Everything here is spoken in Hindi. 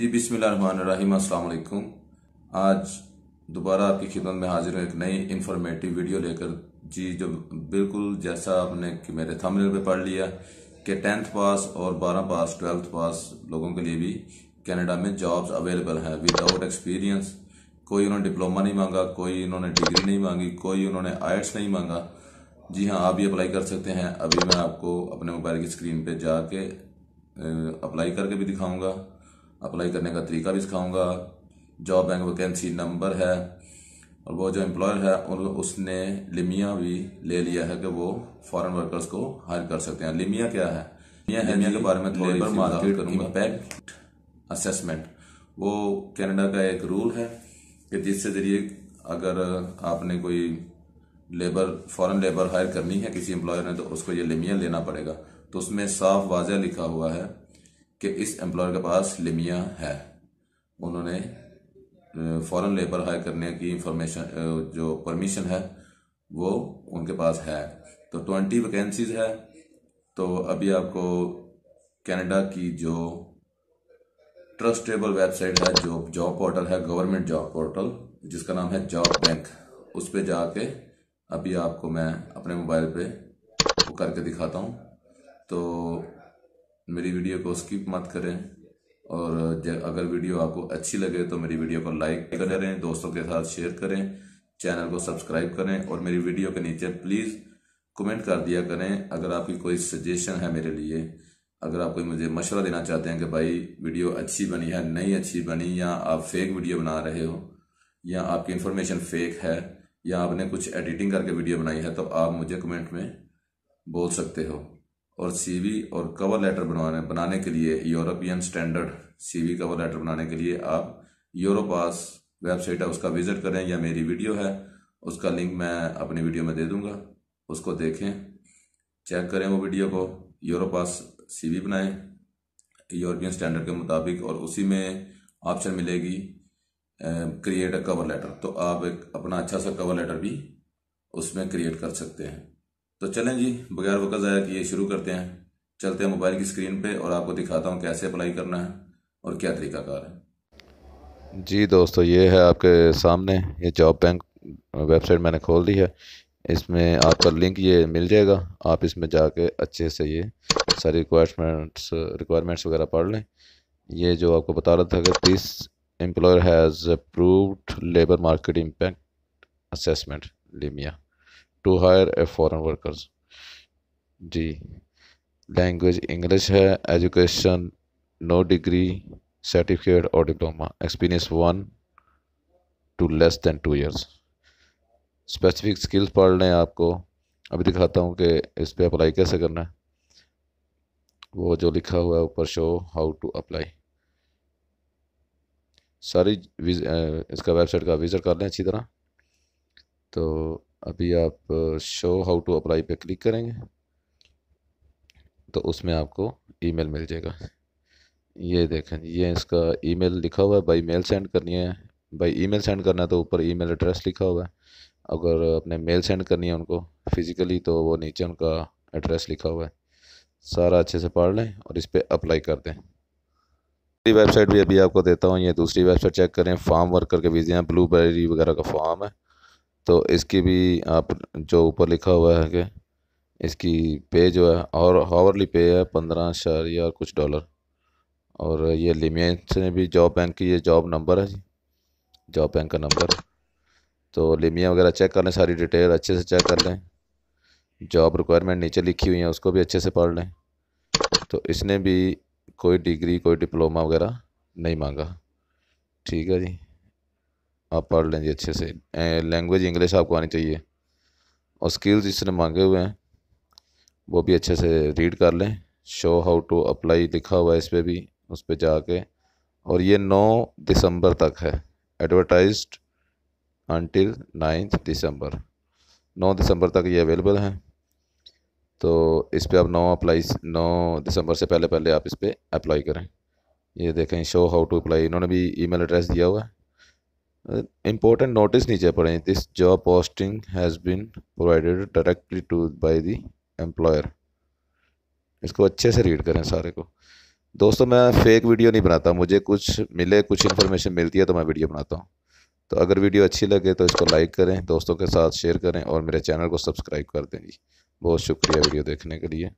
जी बिसमीम अल्लाम आज दोबारा आपकी खिदमत में हाजिर हूँ एक नई इन्फॉर्मेटिव वीडियो लेकर जी जो बिल्कुल जैसा आपने कि मेरे थंबनेल पे पढ़ लिया कि टेंथ पास और बारह पास ट्वेल्थ पास लोगों के लिए भी कनाडा में जॉब्स अवेलेबल हैं विदाउट एक्सपीरियंस कोई उन्होंने डिप्लोमा नहीं मांगा कोई उन्होंने डिग्री नहीं मांगी कोई उन्होंने आइट्स नहीं मांगा जी हाँ आप भी अप्लाई कर सकते हैं अभी मैं आपको अपने मोबाइल की स्क्रीन पर जाके अप्लाई करके भी दिखाऊँगा अप्लाई करने का तरीका भी सिखाऊंगा जॉब बैंक वैकेंसी नंबर है और वो जो एम्प्लॉयर है उन उसने लिमिया भी ले लिया है कि वो फॉरेन वर्कर्स को हायर कर सकते हैं लिमिया क्या है लिमिया, लिमिया के बारे में लेबर मार्केट करूंगा इम्पैक्ट असेसमेंट वो कनाडा का एक रूल है कि जिससे जरिए अगर आपने कोई लेबर फॉरेन लेबर हायर करनी है किसी एम्प्लॉयर ने तो उसको ये लिमिया लेना पड़ेगा तो उसमें साफ वाजह लिखा हुआ है कि इस एम्प्लॉयर के पास लिमिया है उन्होंने फॉरेन लेबर हायर करने की इंफॉर्मेशन जो परमिशन है वो उनके पास है तो ट्वेंटी वैकेंसीज है तो अभी आपको कनाडा की जो ट्रस्टेबल वेबसाइट है जो जॉब पोर्टल है गवर्नमेंट जॉब पोर्टल जिसका नाम है जॉब बैंक उस पर जाके अभी आपको मैं अपने मोबाइल पे करके दिखाता हूँ मेरी वीडियो को स्किप मत करें और अगर वीडियो आपको अच्छी लगे तो मेरी वीडियो को लाइक करें दोस्तों के साथ शेयर करें चैनल को सब्सक्राइब करें और मेरी वीडियो के नीचे प्लीज़ कमेंट कर दिया करें अगर आपकी कोई सजेशन है मेरे लिए अगर आप कोई मुझे मशवरा देना चाहते हैं कि भाई वीडियो अच्छी बनी है नहीं अच्छी बनी या आप फेक वीडियो बना रहे हो या आपकी इन्फॉर्मेशन फेक है या आपने कुछ एडिटिंग करके वीडियो बनाई है तो आप मुझे कमेंट में बोल सकते हो और सीवी और कवर लेटर बनवाने बनाने के लिए European standard CV cover letter बनाने के लिए आप यूरोपास वेबसाइट है उसका विज़िट करें या मेरी वीडियो है उसका लिंक मैं अपनी वीडियो में दे दूँगा उसको देखें चेक करें वो वीडियो को यूरोपास सीवी बनाएं यूरोपियन स्टैंडर्ड के मुताबिक और उसी में ऑप्शन मिलेगी क्रिएट अ कवर लेटर तो आप एक अपना अच्छा सा कवर लेटर भी उसमें क्रिएट कर सकते हैं तो चलें जी बगैर वक्त ज़ाया किए शुरू करते हैं चलते हैं मोबाइल की स्क्रीन पे और आपको दिखाता हूँ कैसे अप्लाई करना है और क्या तरीकाकार है जी दोस्तों ये है आपके सामने ये जॉब बैंक वेबसाइट मैंने खोल दी है इसमें आपका लिंक ये मिल जाएगा आप इसमें जाके अच्छे से ये सारी रिक्वायरमेंट्स रिक्वायरमेंट्स वगैरह पढ़ लें ये जो आपको बता रहा था कि this employer has approved labour market impact assessment LMIA to hire a foreign workers जी लैंग्वेज इंग्लिश है एजुकेशन नो डिग्री सर्टिफिकेट और diploma experience one two less than two years specific skills पढ़ लें आपको अभी दिखाता हूँ कि इस पर अप्लाई कैसे करना है वो जो लिखा हुआ है ऊपर शो हाउ टू अप्लाई सारी इसका वेबसाइट का विज़िट कर लें अच्छी तरह तो अभी आप शो हाउ टू अप्लाई पे क्लिक करेंगे तो उसमें आपको ईमेल मिल जाएगा ये देखें ये इसका ईमेल लिखा हुआ है बाई मेल सेंड करनी है बाई ईमेल सेंड करना है तो ऊपर ईमेल एड्रेस लिखा हुआ है अगर अपने मेल सेंड करनी है उनको फिज़िकली तो वो नीचे उनका एड्रेस लिखा हुआ है सारा अच्छे से पढ़ लें और इस पर अप्लाई कर दें दूसरी वेबसाइट भी अभी आपको देता हूँ ये दूसरी वेबसाइट चेक करें फार्म वर्क करके वीज़े हैं ब्लूबेरी वगैरह का फॉर्म है तो इसकी भी आप जो ऊपर लिखा हुआ है कि इसकी पे जो है और हावरली पे है पंद्रह या कुछ डॉलर और ये लिमियंस ने भी जॉब बैंक की ये जॉब नंबर है जी जॉब बैंक का नंबर तो लिमिया वगैरह चेक कर लें सारी डिटेल अच्छे से चेक कर लें जॉब रिक्वायरमेंट नीचे लिखी हुई है उसको भी अच्छे से पढ़ लें तो इसने भी कोई डिग्री कोई डिप्लोमा वगैरह नहीं मांगा ठीक है जी आप पढ़ लें जी अच्छे से लैंग्वेज इंग्लिश आपको आनी चाहिए और स्किल्स जिसने मांगे हुए हैं वो भी अच्छे से रीड कर लें शो हाउ टू अप्लाई लिखा हुआ है इस पर भी उस पर जाके और ये नौ दिसंबर तक है एडवर्टाइज अनटिल नाइन्थ दिसंबर नौ दिसंबर तक ये अवेलेबल हैं तो इस पर आप नौ अप्लाई नौ दिसंबर से पहले पहले आप इस पर अप्लाई करें ये देखें शो हाउ टू अप्लाई इन्होंने भी ईमेल एड्रेस दिया हुआ है important notice नीचे पड़े this job posting has been provided directly to by the employer इसको अच्छे से रीड करें सारे को दोस्तों मैं फेक वीडियो नहीं बनाता मुझे कुछ मिले कुछ इन्फॉर्मेशन मिलती है तो मैं वीडियो बनाता हूँ तो अगर वीडियो अच्छी लगे तो इसको लाइक करें दोस्तों के साथ शेयर करें और मेरे चैनल को सब्सक्राइब कर दें जी बहुत शुक्रिया वीडियो देखने के लिए